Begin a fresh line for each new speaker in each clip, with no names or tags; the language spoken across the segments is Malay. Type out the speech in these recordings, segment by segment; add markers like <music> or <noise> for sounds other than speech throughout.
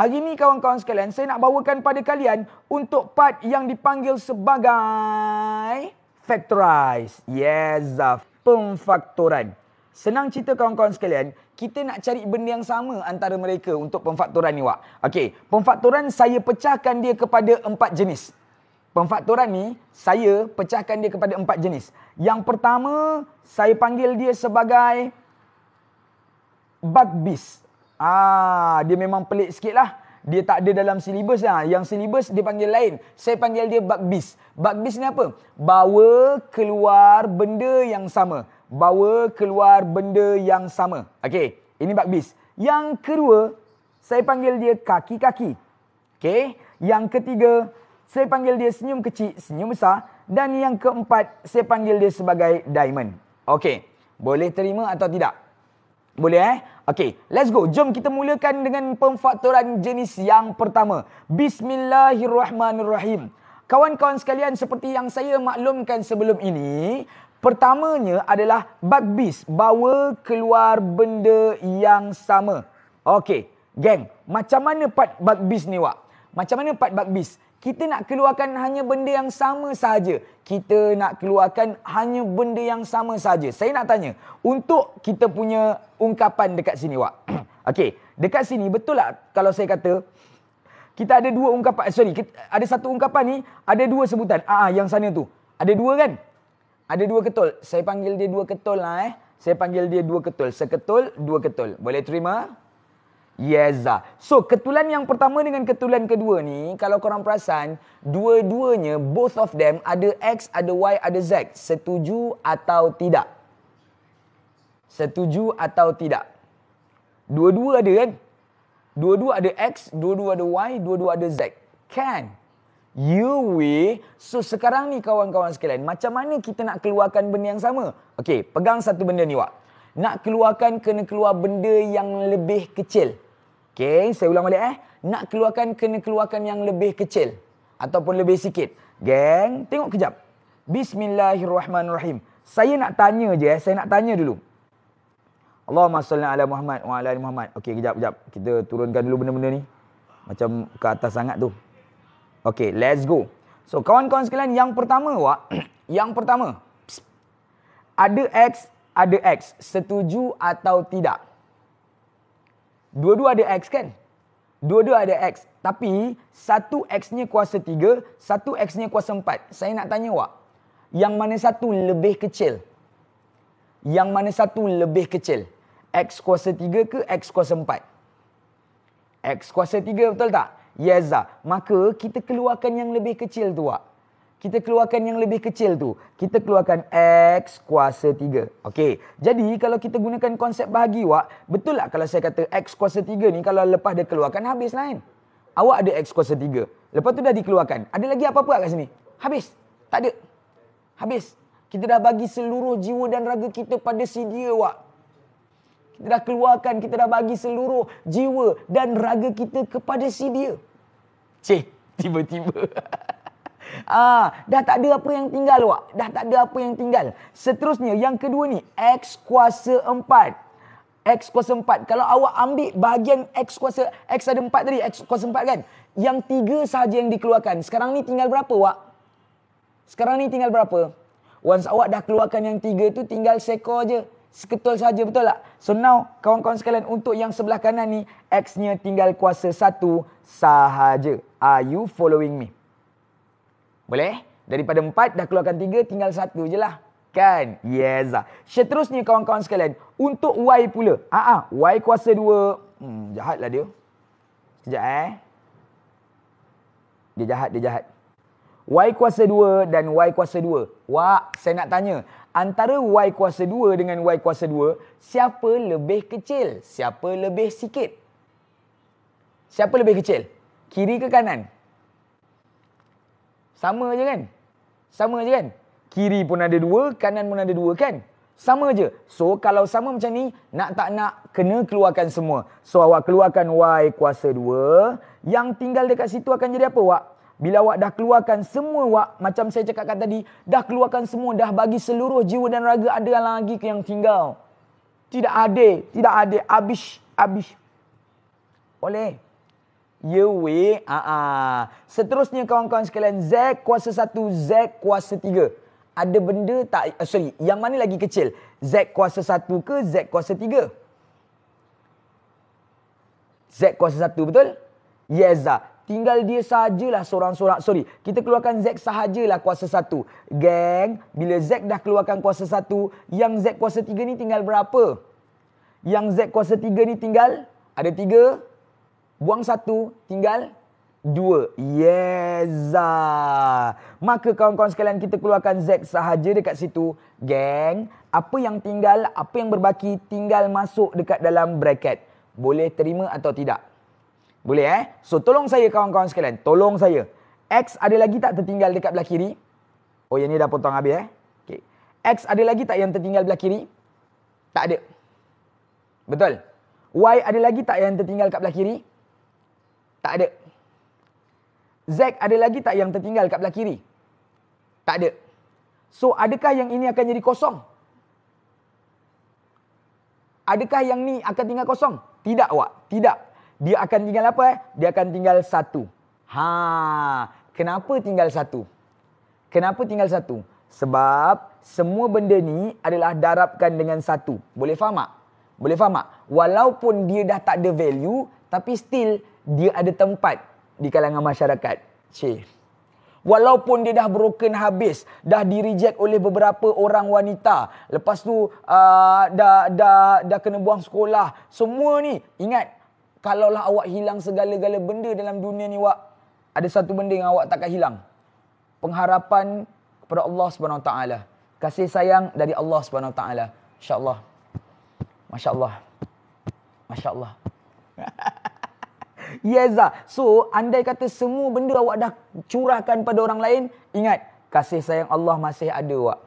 Hari ini kawan-kawan sekalian, saya nak bawakan pada kalian untuk part yang dipanggil sebagai factorize. Yes, pemfaktoran. Senang cerita kawan-kawan sekalian, kita nak cari benda yang sama antara mereka untuk pemfaktoran ni, Wak. Okey, pemfaktoran saya pecahkan dia kepada empat jenis. Pemfaktoran ni, saya pecahkan dia kepada empat jenis. Yang pertama, saya panggil dia sebagai bug beast. Ah, dia memang pelik sikit lah. Dia tak ada dalam silibus lah. Yang silibus dia panggil lain. Saya panggil dia bis bugbis. bis ni apa? Bawa keluar benda yang sama. Bawa keluar benda yang sama. Okay. Ini bis Yang kedua, saya panggil dia kaki-kaki. Okay. Yang ketiga, saya panggil dia senyum kecil, senyum besar. Dan yang keempat, saya panggil dia sebagai diamond. Okay. Boleh terima atau tidak? Boleh eh? Okay, let's go. Jom kita mulakan dengan pemfaktoran jenis yang pertama. Bismillahirrahmanirrahim. Kawan-kawan sekalian seperti yang saya maklumkan sebelum ini, pertamanya adalah bad beast, bawa keluar benda yang sama. Okay, geng, macam mana part bad beast ni, Wak? Macam mana part bad beast? Kita nak keluarkan hanya benda yang sama saja. Kita nak keluarkan hanya benda yang sama saja. Saya nak tanya, untuk kita punya ungkapan dekat sini, Wak. <clears throat> Okey, dekat sini betul tak kalau saya kata kita ada dua ungkapan, eh, sorry, kita, ada satu ungkapan ni, ada dua sebutan. Ah, ah yang sana tu. Ada dua kan? Ada dua ketul. Saya panggil dia dua ketul lah eh. Saya panggil dia dua ketul. Seketul, dua ketul. Boleh terima? Yeza. So, ketulan yang pertama dengan ketulan kedua ni, kalau korang perasan, dua-duanya, both of them, ada X, ada Y, ada Z. Setuju atau tidak? Setuju atau tidak? Dua-dua ada kan? Dua-dua ada X, dua-dua ada Y, dua-dua ada Z. Can you we? So, sekarang ni kawan-kawan sekalian, macam mana kita nak keluarkan benda yang sama? Okay, pegang satu benda ni, Wak. Nak keluarkan, kena keluar benda yang lebih kecil. Okey, saya ulang balik eh. Nak keluarkan, kena keluarkan yang lebih kecil. Ataupun lebih sikit. Geng, tengok kejap. Bismillahirrahmanirrahim. Saya nak tanya je eh. Saya nak tanya dulu. Allahumma salli ala Muhammad wa ala Muhammad. Okey, kejap, kejap. Kita turunkan dulu benda-benda ni. Macam ke atas sangat tu. Okey, let's go. So, kawan-kawan sekalian, yang pertama, Wak. <clears throat> yang pertama. Psst. Ada X, ada X. Setuju atau tidak? Dua-dua ada X kan? Dua-dua ada X. Tapi, satu X-nya kuasa 3, satu X-nya kuasa 4. Saya nak tanya awak, yang mana satu lebih kecil? Yang mana satu lebih kecil? X kuasa 3 ke X kuasa 4? X kuasa 3 betul tak? Yes lah. Maka, kita keluarkan yang lebih kecil tu awak kita keluarkan yang lebih kecil tu. Kita keluarkan X kuasa 3. Okey. Jadi kalau kita gunakan konsep bahagi awak, betul lah kalau saya kata X kuasa 3 ni kalau lepas dia keluarkan habis lain. Awak ada X kuasa 3. Lepas tu dah dikeluarkan. Ada lagi apa-apa kat sini? Habis. Tak ada. Habis. Kita dah bagi seluruh jiwa dan raga kita pada si dia awak. Kita dah keluarkan, kita dah bagi seluruh jiwa dan raga kita kepada si dia. Cih, <laughs> tiba-tiba. <laughs> Ah, dah tak ada apa yang tinggal wak. Dah tak ada apa yang tinggal. Seterusnya yang kedua ni X kuasa 4. X kuasa 4. Kalau awak ambil bahagian X kuasa X ada 4 tadi, X kuasa 4 kan. Yang tiga sahaja yang dikeluarkan. Sekarang ni tinggal berapa wak? Sekarang ni tinggal berapa? Once awak dah keluarkan yang tiga tu tinggal sekor aje. Seketul saja betul tak? So now kawan-kawan sekalian untuk yang sebelah kanan ni X-nya tinggal kuasa satu sahaja. Are you following me? Boleh? Eh? Daripada empat, dah keluarkan tiga, tinggal satu je lah. Kan? Yes lah. Seterusnya kawan-kawan sekalian. Untuk Y pula. Aa, ah, ah, Y kuasa dua. Hmm, lah dia. Sekejap eh. Dia jahat, dia jahat. Y kuasa dua dan Y kuasa dua. Wah, saya nak tanya. Antara Y kuasa dua dengan Y kuasa dua, siapa lebih kecil? Siapa lebih sikit? Siapa lebih kecil? Kiri ke kanan? Sama je kan? Sama je kan? Kiri pun ada dua, kanan pun ada dua kan? Sama je. So kalau sama macam ni, nak tak nak kena keluarkan semua. So awak keluarkan Y kuasa 2. Yang tinggal dekat situ akan jadi apa awak? Bila awak dah keluarkan semua awak, macam saya cakapkan tadi, dah keluarkan semua, dah bagi seluruh jiwa dan raga ada lagi yang tinggal. Tidak ada, tidak ada. Habis, habis. Oleh. You way. uh Seterusnya kawan-kawan sekalian. Z kuasa satu. Z kuasa tiga. Ada benda tak. Uh, sorry. Yang mana lagi kecil? Z kuasa satu ke Z kuasa tiga? Z kuasa satu betul? Yes lah. Tinggal dia sahajalah seorang-seorang. Sorry. Kita keluarkan Z sahajalah kuasa satu. Gang. Bila Z dah keluarkan kuasa satu. Yang Z kuasa tiga ni tinggal berapa? Yang Z kuasa tiga ni tinggal. Ada Tiga. Buang satu, tinggal dua. Yeza. Maka kawan-kawan sekalian kita keluarkan Z sahaja dekat situ. gang. apa yang tinggal, apa yang berbaki tinggal masuk dekat dalam bracket. Boleh terima atau tidak? Boleh eh? So tolong saya kawan-kawan sekalian. Tolong saya. X ada lagi tak tertinggal dekat belah kiri? Oh yang ni dah potong habis eh? Okay. X ada lagi tak yang tertinggal belah kiri? Tak ada. Betul? Y ada lagi tak yang tertinggal dekat belah kiri? Betul? Tak ada. Zack ada lagi tak yang tertinggal kat belah kiri? Tak ada. So adakah yang ini akan jadi kosong? Adakah yang ni akan tinggal kosong? Tidak awak, tidak. Dia akan tinggal apa eh? Dia akan tinggal satu. Ha, kenapa tinggal satu? Kenapa tinggal satu? Sebab semua benda ni adalah darabkan dengan satu. Boleh faham tak? Boleh faham tak? Walaupun dia dah tak ada value, tapi still dia ada tempat di kalangan masyarakat. Cik. Walaupun dia dah broken habis, dah di reject oleh beberapa orang wanita, lepas tu uh, dah dah dah kena buang sekolah, semua ni ingat kalaulah awak hilang segala-gala benda dalam dunia ni awak ada satu benda yang awak takkan hilang. Pengharapan kepada Allah Swt. Kasih sayang dari Allah Swt. Insyaallah. Taala. insya <laughs> Yeza. Ah. So, andai kata semua benda awak dah curahkan pada orang lain, ingat, kasih sayang Allah masih ada awak.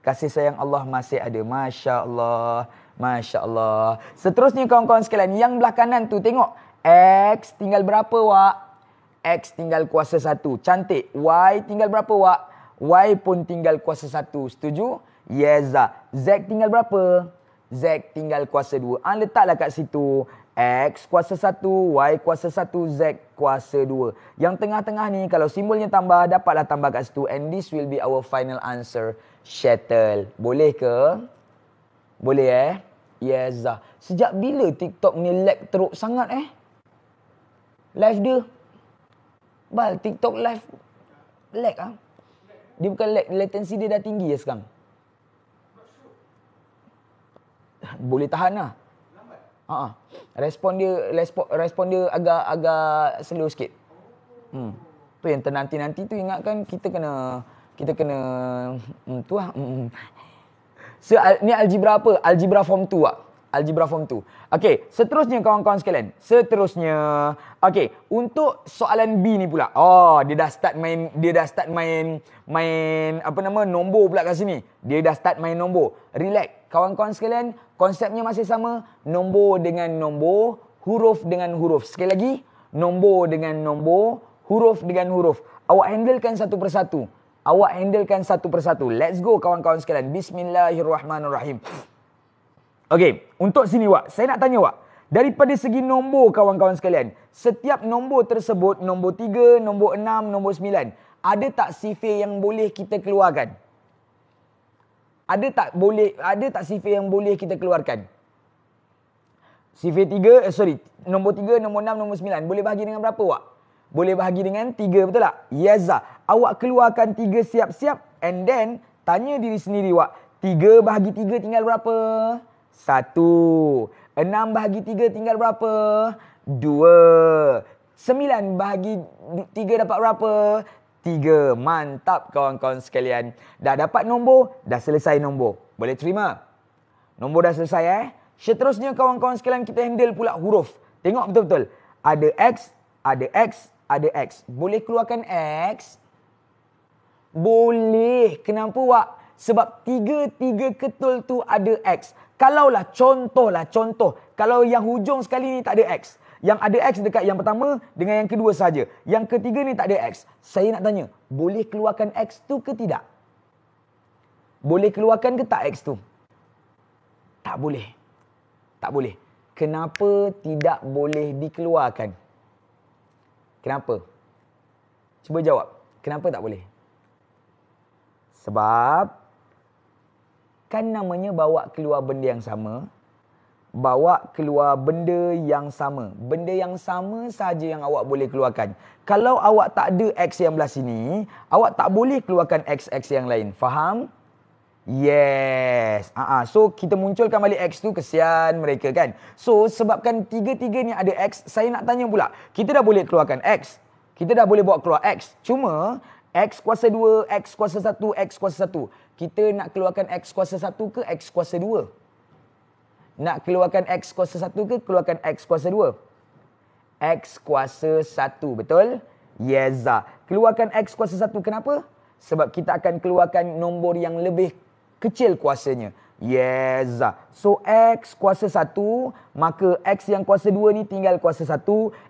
Kasih sayang Allah masih ada. Masya Allah. Masya Allah. Seterusnya kawan-kawan sekalian, yang belah kanan tu tengok. X tinggal berapa wak? X tinggal kuasa satu. Cantik. Y tinggal berapa wak? Y pun tinggal kuasa satu. Setuju? Yeza. Ah. Z tinggal berapa? Z tinggal kuasa dua. Ha, letaklah kat situ. X kuasa 1, Y kuasa 1, Z kuasa 2. Yang tengah-tengah ni, kalau simbolnya tambah, dapatlah tambah kat situ. And this will be our final answer, shuttle. Boleh ke? Boleh eh? Yes lah. Sejak bila TikTok ni lag teruk sangat eh? Live dia? Bal, TikTok live lag ah? Dia bukan lag, latency dia dah tinggi ya sekarang? Boleh tahan lah. Ha, ha. Respon dia respon, respon dia agak agak slow sikit. Hmm. Tu yang nanti-nanti tu ingatkan kita kena kita kena hmm, tu ah. Hmm. hmm. So, al, ni algebra apa? Algebra form 2 ah. Algebra form 2. Okey, seterusnya kawan-kawan sekalian. Seterusnya. Okey, untuk soalan B ni pula. Oh, dia dah start main dia dah start main main apa nama nombor pula kat sini. Dia dah start main nombor. Relax. Kawan-kawan sekalian, konsepnya masih sama. Nombor dengan nombor, huruf dengan huruf. Sekali lagi, nombor dengan nombor, huruf dengan huruf. Awak handlekan satu persatu. Awak handlekan satu persatu. Let's go kawan-kawan sekalian. Bismillahirrahmanirrahim. Okey, untuk sini Wak. Saya nak tanya Wak. Daripada segi nombor kawan-kawan sekalian. Setiap nombor tersebut, nombor 3, nombor 6, nombor 9. Ada tak sifir yang boleh kita keluarkan? Ada tak boleh ada tak sifat yang boleh kita keluarkan? Sifat 3, eh, sorry, nombor 3, nombor 6, nombor 9. Boleh bahagi dengan berapa awak? Boleh bahagi dengan 3, betul tak? Yaza, awak keluarkan 3 siap-siap and then tanya diri sendiri awak. 3 bahagi 3 tinggal berapa? 1. 6 bahagi 3 tinggal berapa? 2. 9 bahagi 3 dapat berapa? tiga. Mantap kawan-kawan sekalian. Dah dapat nombor, dah selesai nombor. Boleh terima? Nombor dah selesai eh. Seterusnya kawan-kawan sekalian kita handle pula huruf. Tengok betul-betul. Ada X, ada X, ada X. Boleh keluarkan X? Boleh. Kenapa Wak? Sebab tiga-tiga ketul tu ada X. Kalaulah contohlah contoh. Kalau yang hujung sekali ni tak ada X. Yang ada X dekat yang pertama dengan yang kedua saja. Yang ketiga ni tak ada X. Saya nak tanya, boleh keluarkan X tu ke tidak? Boleh keluarkan ke tak X tu? Tak boleh. Tak boleh. Kenapa tidak boleh dikeluarkan? Kenapa? Cuba jawab. Kenapa tak boleh? Sebab kan namanya bawa keluar benda yang sama, bawa keluar benda yang sama. Benda yang sama saja yang awak boleh keluarkan. Kalau awak tak ada X yang belah sini, awak tak boleh keluarkan X-X yang lain. Faham? Yes. Ah, ah, So, kita munculkan balik X tu, kesian mereka kan. So, sebabkan tiga-tiga ni ada X, saya nak tanya pula. Kita dah boleh keluarkan X. Kita dah boleh bawa keluar X. Cuma, X kuasa 2, X kuasa 1, X kuasa 1. Kita nak keluarkan X kuasa 1 ke X kuasa 2? Nak keluarkan X kuasa 1 ke keluarkan X kuasa 2? X kuasa 1, betul? Yeza. Keluarkan X kuasa 1 kenapa? Sebab kita akan keluarkan nombor yang lebih kecil kuasanya. Yeza. So X kuasa 1, maka X yang kuasa 2 ni tinggal kuasa 1.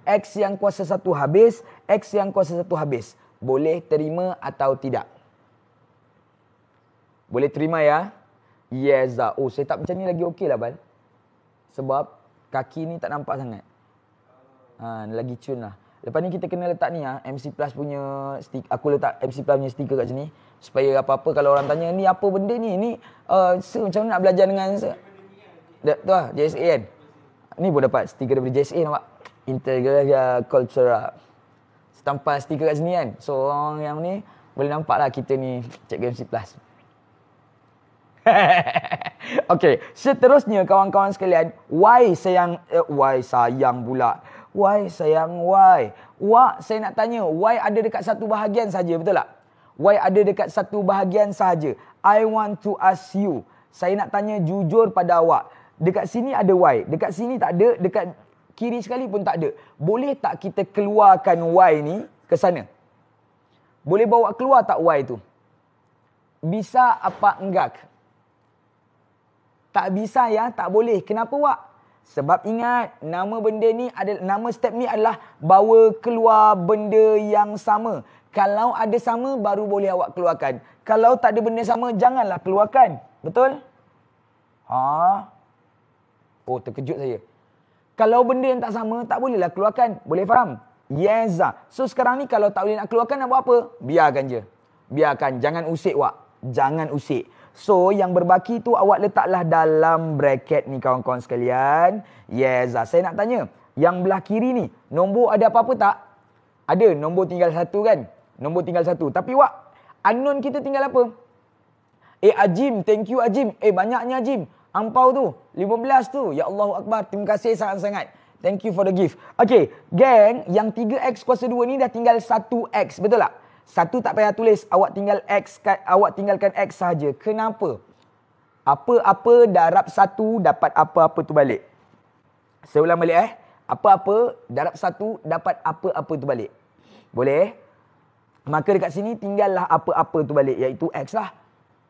X yang kuasa 1 habis, X yang kuasa 1 habis. Boleh terima atau tidak? Boleh terima ya? Yeza. Oh, saya tak macam ni lagi okey lah, Bal sebab kaki ni tak nampak sangat. Ha, lagi cun lah. Lepas ni kita kena letak ni ah MC Plus punya stiker. Aku letak MC Plus punya stiker kat sini. Supaya apa-apa kalau orang tanya, ni apa benda ni? Ni uh, eh, sir, macam mana nak belajar dengan sir? Da, tu lah, JSA kan? Ni pun dapat stiker daripada JSA nampak? Integral ya, Cultura. Setampas stiker kat sini kan? So orang yang ni boleh nampak lah kita ni cikgu MC Plus. <laughs> okay, seterusnya kawan-kawan sekalian, why sayang, eh, why sayang pula. Why sayang why? Wah, saya nak tanya, why ada dekat satu bahagian saja betul tak? Why ada dekat satu bahagian saja? I want to ask you. Saya nak tanya jujur pada awak. Dekat sini ada why, dekat sini tak ada, dekat kiri sekali pun tak ada. Boleh tak kita keluarkan why ni ke sana? Boleh bawa keluar tak why tu? Bisa apa enggak? Tak bisa ya, tak boleh. Kenapa wak? Sebab ingat nama benda ni adalah nama step ni adalah bawa keluar benda yang sama. Kalau ada sama baru boleh awak keluarkan. Kalau tak ada benda sama janganlah keluarkan. Betul? Ha. Oh terkejut saya. Kalau benda yang tak sama tak bolehlah keluarkan. Boleh faham? Yes. So sekarang ni kalau tak boleh nak keluarkan nak buat apa? Biarkan je. Biarkan jangan usik wak. Jangan usik. So yang berbaki tu awak letaklah dalam bracket ni kawan-kawan sekalian. Yes, ah, saya nak tanya. Yang belah kiri ni, nombor ada apa-apa tak? Ada, nombor tinggal satu kan? Nombor tinggal satu. Tapi wak, unknown kita tinggal apa? Eh Ajim, thank you Ajim. Eh banyaknya Ajim. Ampau tu, 15 tu. Ya Allah Akbar, terima kasih sangat-sangat. Thank you for the gift. Okay, gang, yang 3X kuasa 2 ni dah tinggal 1X, betul tak? Satu tak payah tulis awak tinggal X awak tinggalkan X saja. Kenapa? Apa-apa darab satu dapat apa-apa tu balik. Saya ulang balik eh. Apa-apa darab satu dapat apa-apa tu balik. Boleh? Eh? Maka dekat sini tinggallah apa-apa tu balik iaitu X lah.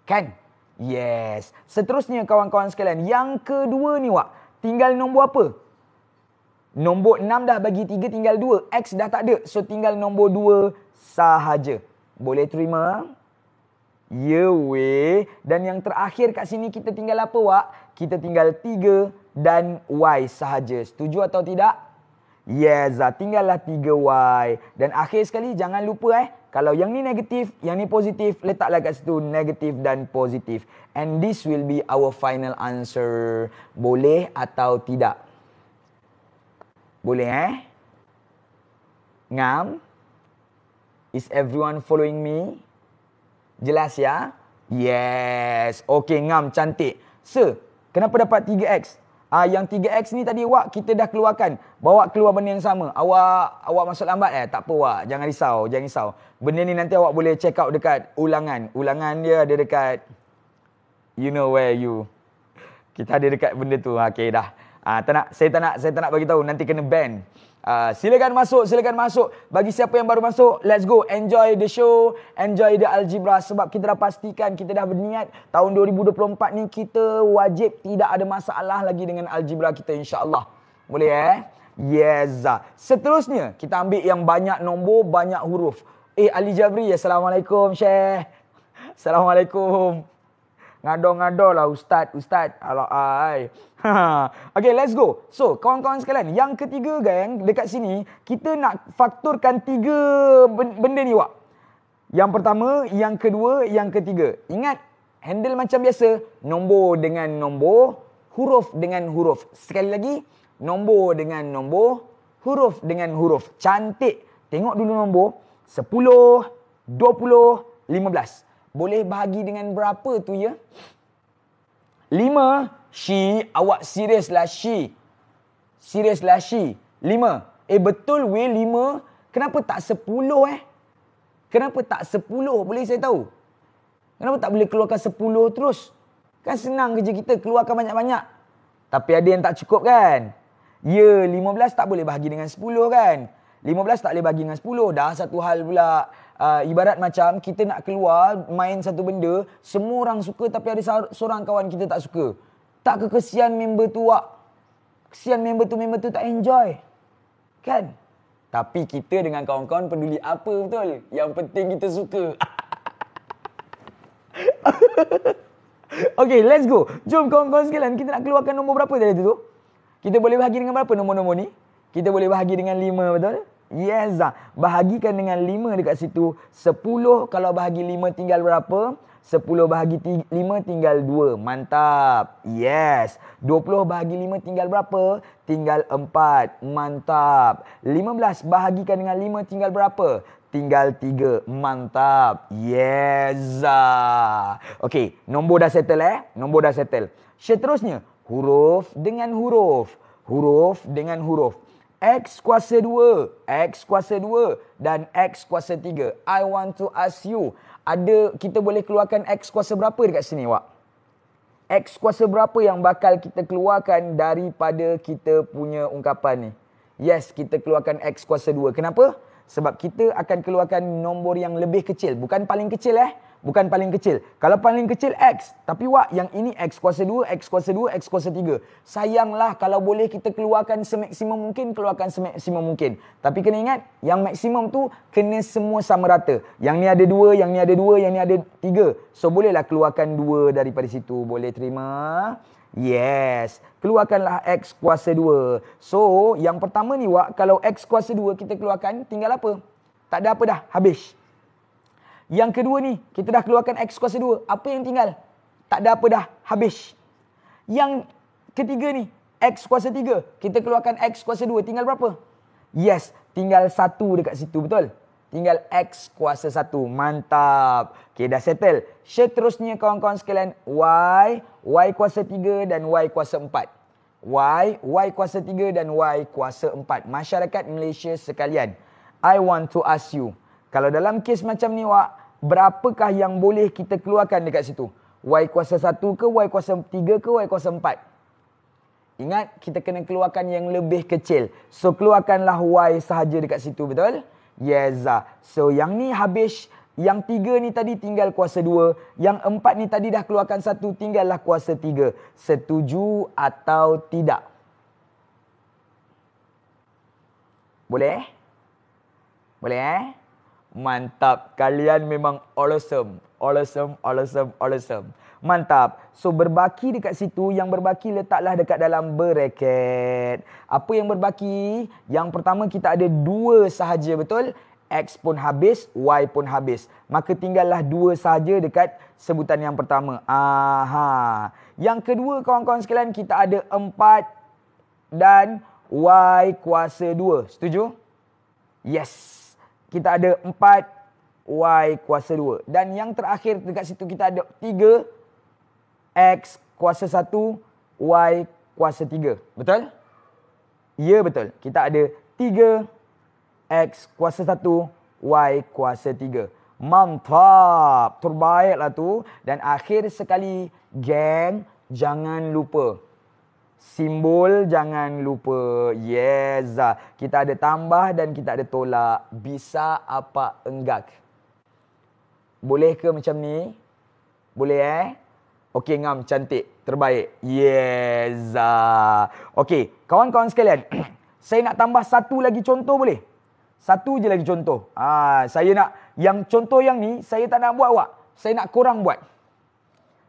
Kan? Yes. Seterusnya kawan-kawan sekalian. Yang kedua ni wak. Tinggal nombor apa? Nombor 6 dah bagi 3 tinggal 2. X dah tak ada. So tinggal nombor 2, sahaja. Boleh terima? Ya weh. Dan yang terakhir kat sini kita tinggal apa wak? Kita tinggal tiga dan Y sahaja. Setuju atau tidak? Yes, tinggallah tiga y Dan akhir sekali, jangan lupa eh. Kalau yang ni negatif, yang ni positif, letaklah kat situ negatif dan positif. And this will be our final answer. Boleh atau tidak? Boleh eh? Ngam? Is everyone following me? Jelas ya? Yes. Okay, ngam. Cantik. Sir, kenapa dapat 3X? Ah, yang 3X ni tadi, Wak, kita dah keluarkan. Bawa keluar benda yang sama. Awak awak masuk lambat eh? Tak apa, Wak. Jangan risau. Jangan risau. Benda ni nanti awak boleh check out dekat ulangan. Ulangan dia ada dekat... You know where you... Kita ada dekat benda tu. Okay, dah. Ah, tak nak, saya tak nak, saya tak nak bagi tahu. Nanti kena ban. Uh, silakan masuk, silakan masuk. Bagi siapa yang baru masuk, let's go. Enjoy the show, enjoy the algebra. Sebab kita dah pastikan, kita dah berniat tahun 2024 ni kita wajib tidak ada masalah lagi dengan algebra kita insyaAllah. Boleh eh? Yes. Seterusnya, kita ambil yang banyak nombor, banyak huruf. Eh, Ali Jabri, Assalamualaikum, Syekh. Assalamualaikum. Ngada-ngada lah ustaz, ustaz. Alah ai. <laughs> okay, let's go. So, kawan-kawan sekalian, yang ketiga gang dekat sini, kita nak fakturkan tiga benda ni wak. Yang pertama, yang kedua, yang ketiga. Ingat, handle macam biasa. Nombor dengan nombor, huruf dengan huruf. Sekali lagi, nombor dengan nombor, huruf dengan huruf. Cantik. Tengok dulu nombor. sepuluh dua puluh lima belas boleh bahagi dengan berapa tu ya? Lima, she, awak seriuslah she. Seriuslah she. Lima, eh betul we lima, kenapa tak sepuluh eh? Kenapa tak sepuluh boleh saya tahu? Kenapa tak boleh keluarkan sepuluh terus? Kan senang kerja kita keluarkan banyak-banyak. Tapi ada yang tak cukup kan? Ya, lima belas tak boleh bahagi dengan sepuluh kan? Lima belas tak boleh bahagi dengan sepuluh. Dah satu hal pula uh, ibarat macam kita nak keluar main satu benda semua orang suka tapi ada seorang kawan kita tak suka tak kekesian member tu wak kesian member tu member tu tak enjoy kan tapi kita dengan kawan-kawan peduli apa betul yang penting kita suka <laughs> Okay, let's go. Jom kawan-kawan sekalian, kita nak keluarkan nombor berapa dari itu tu? Kita boleh bahagi dengan berapa nombor-nombor ni? Kita boleh bahagi dengan lima, betul? Yes, bahagikan dengan 5 dekat situ. 10 kalau bahagi 5 tinggal berapa? 10 bahagi 5 tinggal 2. Mantap. Yes. 20 bahagi 5 tinggal berapa? Tinggal 4. Mantap. 15 bahagikan dengan 5 tinggal berapa? Tinggal 3. Mantap. Yes. Okey, nombor dah settle eh. Nombor dah settle. Seterusnya, huruf dengan huruf. Huruf dengan huruf. X kuasa 2, X kuasa 2 dan X kuasa 3. I want to ask you, ada kita boleh keluarkan X kuasa berapa dekat sini, Wak? X kuasa berapa yang bakal kita keluarkan daripada kita punya ungkapan ni? Yes, kita keluarkan X kuasa 2. Kenapa? Sebab kita akan keluarkan nombor yang lebih kecil. Bukan paling kecil, eh. Bukan paling kecil. Kalau paling kecil X. Tapi Wak, yang ini X kuasa 2, X kuasa 2, X kuasa 3. Sayanglah kalau boleh kita keluarkan semaksimum mungkin, keluarkan semaksimum mungkin. Tapi kena ingat, yang maksimum tu kena semua sama rata. Yang ni ada 2, yang ni ada 2, yang ni ada 3. So bolehlah keluarkan 2 daripada situ. Boleh terima. Yes. Keluarkanlah X kuasa 2. So, yang pertama ni Wak, kalau X kuasa 2 kita keluarkan, tinggal apa? Tak ada apa dah. Habis. Habis. Yang kedua ni, kita dah keluarkan X kuasa 2. Apa yang tinggal? Tak ada apa dah. Habis. Yang ketiga ni, X kuasa 3. Kita keluarkan X kuasa 2. Tinggal berapa? Yes, tinggal 1 dekat situ. Betul? Tinggal X kuasa 1. Mantap. Okay, dah settle. Share terusnya kawan-kawan sekalian. Y, Y kuasa 3 dan Y kuasa 4. Y, Y kuasa 3 dan Y kuasa 4. Masyarakat Malaysia sekalian. I want to ask you. Kalau dalam kes macam ni, Wak, berapakah yang boleh kita keluarkan dekat situ? Y kuasa 1 ke Y kuasa 3 ke Y kuasa 4? Ingat kita kena keluarkan yang lebih kecil. So keluarkanlah Y sahaja dekat situ betul? Yes. So yang ni habis yang tiga ni tadi tinggal kuasa dua. Yang empat ni tadi dah keluarkan satu, tinggallah kuasa tiga. Setuju atau tidak? Boleh? Boleh eh? Mantap. Kalian memang awesome. Awesome, awesome, awesome. Mantap. So berbaki dekat situ, yang berbaki letaklah dekat dalam bereket. Apa yang berbaki? Yang pertama kita ada dua sahaja, betul? X pun habis, Y pun habis. Maka tinggallah dua sahaja dekat sebutan yang pertama. Aha. Yang kedua kawan-kawan sekalian, kita ada empat dan Y kuasa dua. Setuju? Yes kita ada 4 y kuasa 2 dan yang terakhir dekat situ kita ada 3 x kuasa 1 y kuasa 3 betul ya betul kita ada 3 x kuasa 1 y kuasa 3 mantap terbaiklah tu dan akhir sekali geng jangan lupa simbol jangan lupa yes ah. kita ada tambah dan kita ada tolak bisa apa enggak boleh ke macam ni boleh eh okey ngam cantik terbaik yes ah. okey kawan-kawan sekalian <clears throat> saya nak tambah satu lagi contoh boleh satu je lagi contoh ha saya nak yang contoh yang ni saya tak nak buat awak saya nak korang buat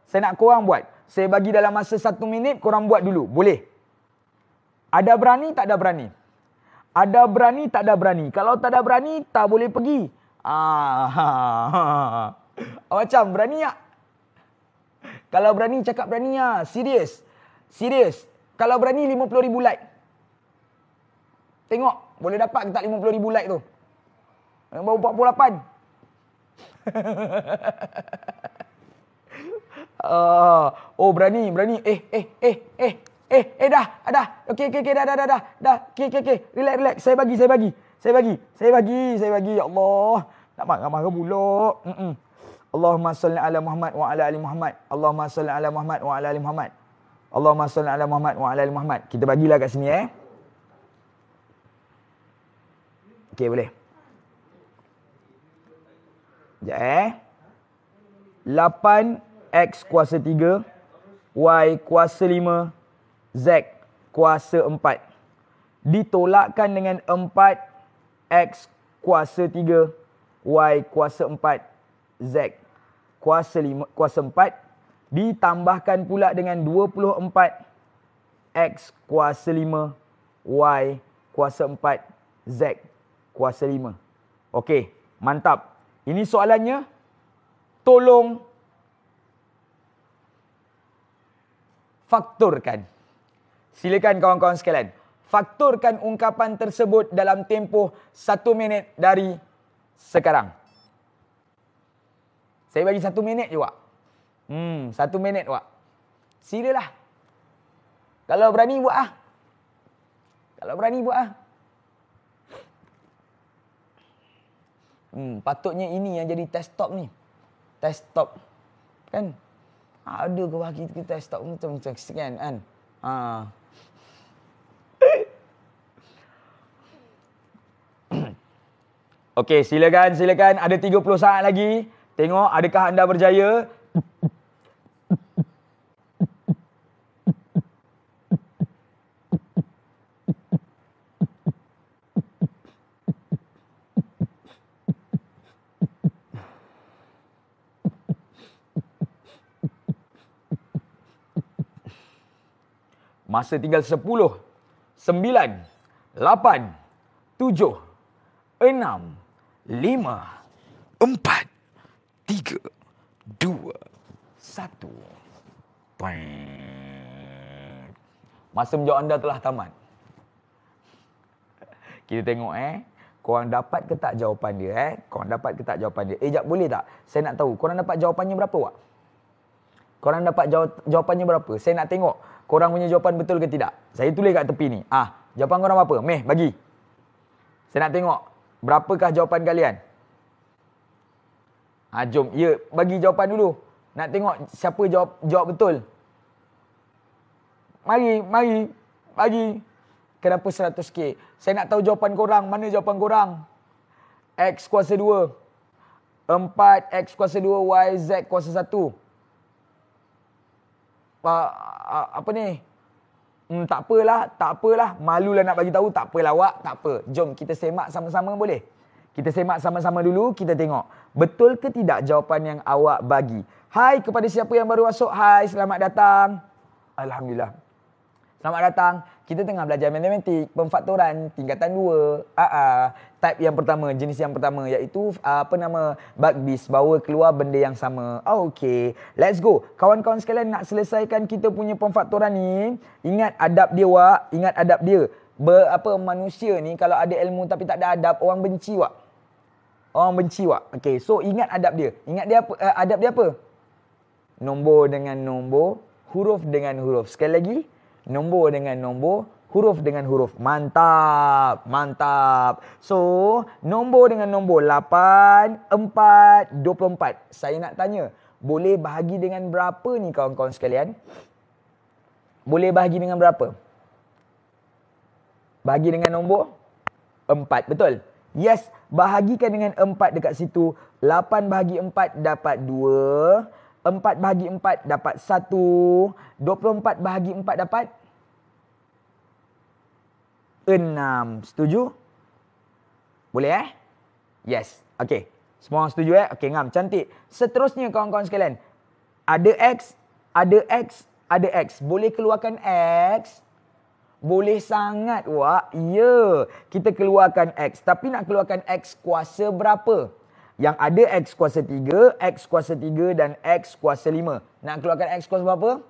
saya nak korang buat saya bagi dalam masa satu minit, korang buat dulu. Boleh. Ada berani, tak ada berani. Ada berani, tak ada berani. Kalau tak ada berani, tak boleh pergi. Ah, <laughs> Macam berani tak? Kalau berani, cakap berani ya. Serius. Serius. Kalau berani, ribu like. Tengok. Boleh dapat ke tak ribu like tu? Baru 48. <laughs> Ah, oh berani, berani. Eh, eh, eh, eh. Eh, eh dah, ada. Okey, okey, okey, dah, dah, dah, dah. Dah. Okey, okey, okey. Relax, relax. Saya bagi, saya bagi. Saya bagi. Saya bagi, saya bagi. Ya Allah. Tak marah-marah pula. Hmm. Allahumma salli ala Muhammad wa ala ali Muhammad. Allahumma salli ala Muhammad wa ala ali Muhammad. Allahumma salli ala Muhammad wa ala ali Muhammad. Kita bagilah kat sini eh. Okey, boleh. Sekejap eh. 8 X kuasa 3, Y kuasa 5, Z kuasa 4. Ditolakkan dengan 4, X kuasa 3, Y kuasa 4, Z kuasa 5, kuasa 4. Ditambahkan pula dengan 24, X kuasa 5, Y kuasa 4, Z kuasa 5. Okey, mantap. Ini soalannya, tolong fakturkan. Silakan kawan-kawan sekalian. Fakturkan ungkapan tersebut dalam tempoh satu minit dari sekarang. Saya bagi satu minit je, Wak. Hmm, satu minit, Wak. Silalah. Kalau berani, buat ah. Kalau berani, buat ah. Hmm, patutnya ini yang jadi test top ni. Test top. Kan? ada ke bagi kita, kita stop macam macam kan kan ha <coughs> Okey, silakan, silakan. Ada 30 saat lagi. Tengok adakah anda berjaya. Masa tinggal 10, 9, 8, 7, 6, 5, 4, 3, 2, 1. Masa menjawab anda telah tamat. Kita tengok eh. Korang dapat ke tak jawapan dia eh? Korang dapat ke tak jawapan dia? Eh, jap, boleh tak? Saya nak tahu. Korang dapat jawapannya berapa, Wak? Korang dapat jawab, jawapannya berapa? Saya nak tengok korang punya jawapan betul ke tidak. Saya tulis kat tepi ni. Ah, jawapan korang apa? Meh, bagi. Saya nak tengok berapakah jawapan kalian. Ha, jom. Ya, bagi jawapan dulu. Nak tengok siapa jawab, jawab betul. Mari, mari. Bagi. Kenapa 100k? Saya nak tahu jawapan korang. Mana jawapan korang? X kuasa 2. 4 X kuasa 2 Y Z kuasa 1 apa ni? Hmm, tak apalah, tak apalah. lah nak bagi tahu, tak apalah awak, tak apa. Jom kita semak sama-sama boleh? Kita semak sama-sama dulu, kita tengok. Betul ke tidak jawapan yang awak bagi? Hai kepada siapa yang baru masuk? Hai, selamat datang. Alhamdulillah. Selamat datang kita tengah belajar matematik pemfaktoran tingkatan dua aa uh type yang pertama jenis yang pertama iaitu apa nama bug beast bawa keluar benda yang sama oh, okay let's go kawan-kawan sekalian nak selesaikan kita punya pemfaktoran ni ingat adab dia wak ingat adab dia Ber, apa manusia ni kalau ada ilmu tapi tak ada adab orang benci wak orang benci wak okay so ingat adab dia ingat dia apa uh, adab dia apa nombor dengan nombor huruf dengan huruf sekali lagi Nombor dengan nombor, huruf dengan huruf. Mantap, mantap. So, nombor dengan nombor 8 4 24. Saya nak tanya, boleh bahagi dengan berapa ni kawan-kawan sekalian? Boleh bahagi dengan berapa? Bahagi dengan nombor 4, betul? Yes, bahagikan dengan 4 dekat situ. 8 bahagi 4 dapat 2. Empat bahagi empat dapat satu. Dua puluh empat bahagi empat dapat enam. Setuju? Boleh eh? Yes. Okay. Semua orang setuju eh? Okay, ngam. Cantik. Seterusnya kawan-kawan sekalian. Ada X, ada X, ada X. Boleh keluarkan X. Boleh sangat, Wak. Ya, kita keluarkan X. Tapi nak keluarkan X kuasa berapa? Berapa? yang ada x kuasa 3, x kuasa 3 dan x kuasa 5. Nak keluarkan x kuasa berapa?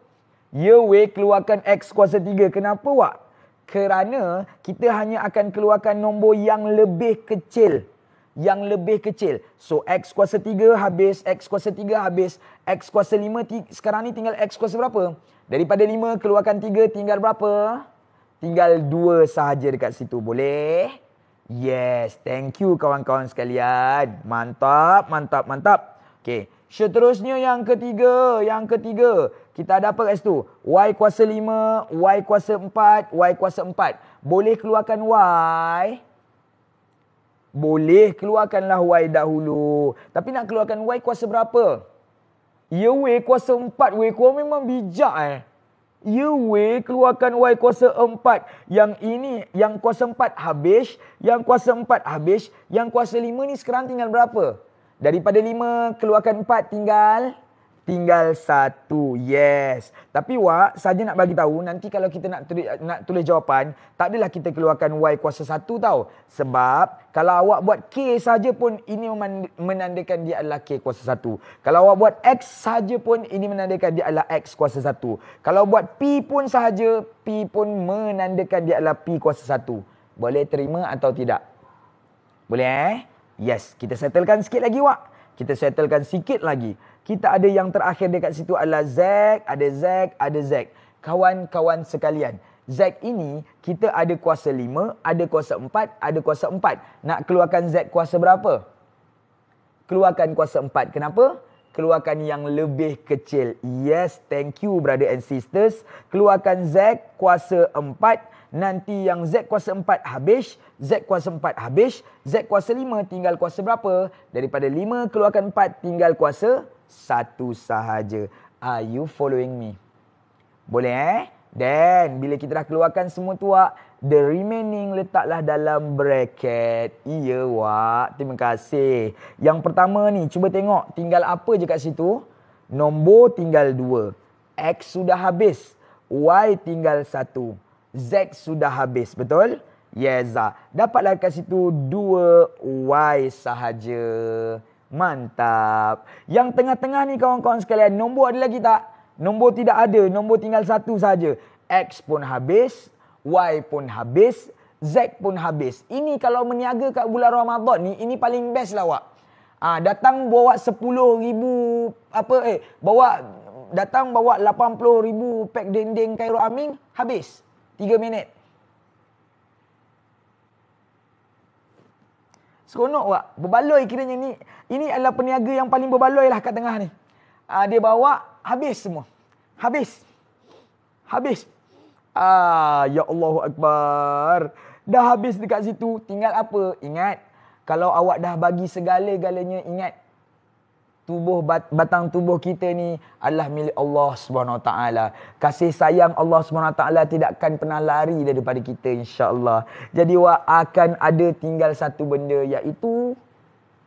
Ya we keluarkan x kuasa 3. Kenapa wak? Kerana kita hanya akan keluarkan nombor yang lebih kecil. Yang lebih kecil. So, x kuasa 3 habis, x kuasa 3 habis, x kuasa 5 sekarang ni tinggal x kuasa berapa? Daripada 5, keluarkan 3 tinggal berapa? Tinggal 2 sahaja dekat situ. Boleh? Yes, thank you kawan-kawan sekalian. Mantap, mantap, mantap. Okay, seterusnya yang ketiga, yang ketiga. Kita ada apa kat situ? Y kuasa 5, Y kuasa 4, Y kuasa 4. Boleh keluarkan Y? Boleh keluarkanlah Y dahulu. Tapi nak keluarkan Y kuasa berapa? Ya, y kuasa 4. Y kuasa memang bijak eh. Yue keluarkan Y kuasa 4. Yang ini yang kuasa 4 habis. Yang kuasa 4 habis. Yang kuasa 5 ni sekarang tinggal berapa? Daripada 5 keluarkan 4 tinggal tinggal satu yes tapi wak saja nak bagi tahu nanti kalau kita nak tulis, nak tulis jawapan tak adalah kita keluarkan y kuasa satu tau sebab kalau awak buat k saja pun ini menandakan dia adalah k kuasa satu kalau awak buat x saja pun ini menandakan dia adalah x kuasa satu kalau buat p pun sahaja p pun menandakan dia adalah p kuasa satu boleh terima atau tidak boleh eh yes kita settlekan sikit lagi wak kita settlekan sikit lagi kita ada yang terakhir dekat situ adalah Zack, ada Zack, ada Zack. Kawan-kawan sekalian, Zack ini kita ada kuasa 5, ada kuasa 4, ada kuasa 4. Nak keluarkan Zack kuasa berapa? Keluarkan kuasa 4. Kenapa? Keluarkan yang lebih kecil. Yes, thank you brother and sisters. Keluarkan Zack kuasa 4. Nanti yang Z kuasa 4 habis, Z kuasa 4 habis, Z kuasa 5 tinggal kuasa berapa? Daripada 5 keluarkan 4 tinggal kuasa satu sahaja. Are you following me? Boleh eh? Then, bila kita dah keluarkan semua tuak, the remaining letaklah dalam bracket. Iya, wak. Terima kasih. Yang pertama ni, cuba tengok tinggal apa je kat situ. Nombor tinggal dua. X sudah habis. Y tinggal satu. Z sudah habis. Betul? Yeza. Dapatlah kat situ dua Y sahaja. Mantap. Yang tengah-tengah ni kawan-kawan sekalian, nombor ada lagi tak? Nombor tidak ada, nombor tinggal satu saja. X pun habis, Y pun habis, Z pun habis. Ini kalau meniaga kat bulan Ramadan ni, ini paling best lah wak. Ha, datang bawa 10 ribu, apa eh, bawa, datang bawa 80 ribu pek dendeng Cairo Amin, habis. 3 minit. Seronok wak, berbaloi kiranya ni. Ini adalah peniaga yang paling berbaloi lah kat tengah ni. Uh, dia bawa habis semua. Habis. Habis. Ah, ya Allahu Akbar. Dah habis dekat situ. Tinggal apa? Ingat. Kalau awak dah bagi segala-galanya, ingat. Tubuh batang tubuh kita ni adalah milik Allah Subhanahu taala. Kasih sayang Allah Subhanahu taala tidak akan pernah lari daripada kita insya-Allah. Jadi wa akan ada tinggal satu benda iaitu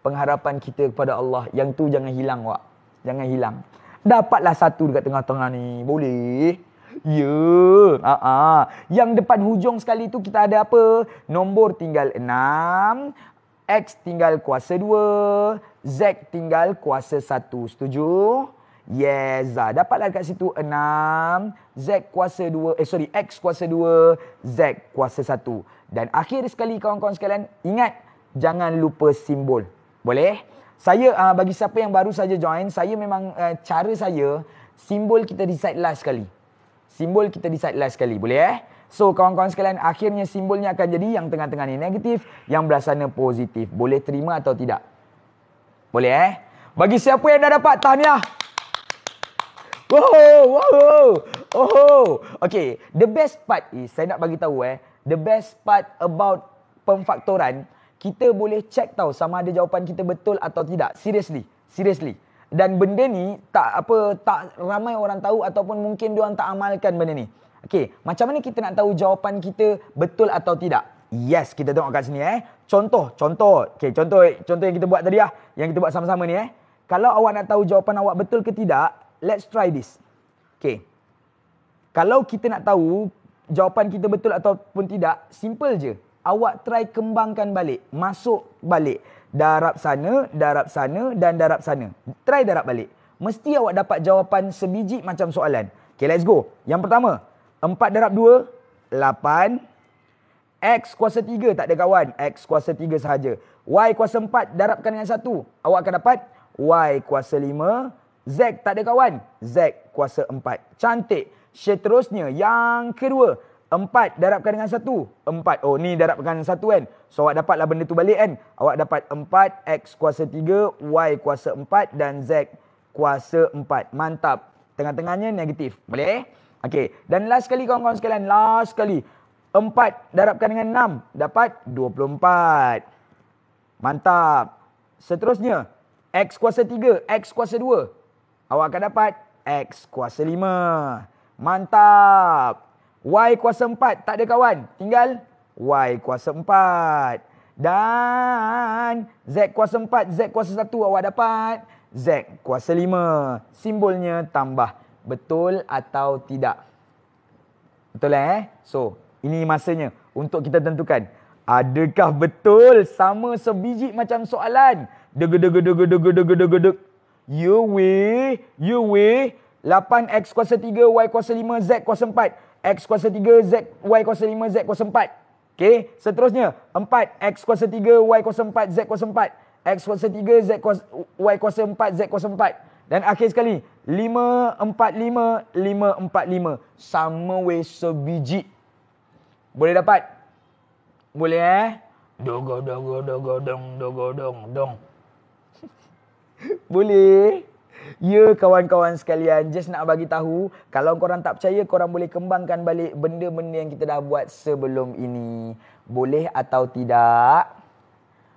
pengharapan kita kepada Allah yang tu jangan hilang wak. Jangan hilang. Dapatlah satu dekat tengah-tengah ni. Boleh. Ya. Yeah. Uh-uh. Yang depan hujung sekali tu kita ada apa? Nombor tinggal enam, X tinggal kuasa dua, Z tinggal kuasa satu. Setuju? Yes. Uh. Dapatlah dekat situ enam, Z kuasa dua. Eh sorry. X kuasa dua, Z kuasa satu. Dan akhir sekali kawan-kawan sekalian. Ingat. Jangan lupa simbol. Boleh? Saya uh, bagi siapa yang baru saja join, saya memang uh, cara saya simbol kita decide last sekali. Simbol kita decide last sekali. Boleh eh? So kawan-kawan sekalian akhirnya simbolnya akan jadi yang tengah-tengah ni negatif, yang belah sana positif. Boleh terima atau tidak? Boleh eh? Bagi siapa yang dah dapat tahniah. Wow, wow, oh, okay. The best part is saya nak bagi tahu eh, the best part about pemfaktoran kita boleh check tau sama ada jawapan kita betul atau tidak. Seriously. Seriously. Dan benda ni tak apa tak ramai orang tahu ataupun mungkin dia orang tak amalkan benda ni. Okey, macam mana kita nak tahu jawapan kita betul atau tidak? Yes, kita tengok kat sini eh. Contoh, contoh. Okey, contoh contoh yang kita buat tadi lah. Yang kita buat sama-sama ni eh. Kalau awak nak tahu jawapan awak betul ke tidak, let's try this. Okey. Kalau kita nak tahu jawapan kita betul ataupun tidak, simple je awak try kembangkan balik. Masuk balik. Darab sana, darab sana dan darab sana. Try darab balik. Mesti awak dapat jawapan sebiji macam soalan. Okay, let's go. Yang pertama, 4 darab 2, 8. X kuasa 3, tak ada kawan. X kuasa 3 sahaja. Y kuasa 4, darabkan dengan 1. Awak akan dapat Y kuasa 5. Z tak ada kawan. Z kuasa 4. Cantik. Seterusnya, yang kedua. Empat darabkan dengan satu. Empat. Oh, ni darabkan dengan satu kan. So, awak dapatlah benda tu balik kan. Awak dapat empat, X kuasa tiga, Y kuasa empat dan Z kuasa empat. Mantap. Tengah-tengahnya negatif. Boleh? Eh? Okey. Dan last sekali kawan-kawan sekalian. Last sekali. Empat darabkan dengan enam. Dapat dua puluh empat. Mantap. Seterusnya. X kuasa tiga, X kuasa dua. Awak akan dapat X kuasa lima. Mantap. Y kuasa 4 tak ada kawan. Tinggal Y kuasa 4. Dan Z kuasa 4, Z kuasa 1 awak dapat. Z kuasa 5. Simbolnya tambah. Betul atau tidak? Betul eh? So, ini masanya untuk kita tentukan. Adakah betul sama sebiji macam soalan? Deg deg deg deg deg deg deg You way, you way. 8x kuasa 3, y kuasa 5, z kuasa 4. X kuasa 3 Z Y kuasa 5 Z kuasa 4 Okay Seterusnya 4 X kuasa 3 Y kuasa 4 Z kuasa 4 X kuasa 3 Z kuasa Y kuasa 4 Z kuasa 4 Dan akhir sekali 5 4 5 5 Sama way sebiji Boleh dapat? Boleh eh? Dogo dogo dogo dong dogo dong dong <laughs> Boleh? Ya kawan-kawan sekalian, just nak bagi tahu kalau kau orang tak percaya kau orang boleh kembangkan balik benda-benda yang kita dah buat sebelum ini. Boleh atau tidak?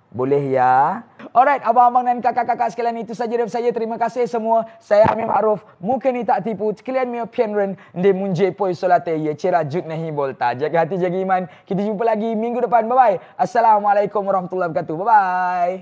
Boleh ya. Alright, abang-abang dan kakak-kakak sekalian itu saja daripada saya. Terima kasih semua. Saya Amir Maruf. Muka ni tak tipu. Sekalian mio pianren de munje poi solate ye cera jut nahi bolta. Jaga hati jaga iman. Kita jumpa lagi minggu depan. Bye bye. Assalamualaikum warahmatullahi wabarakatuh. Bye bye.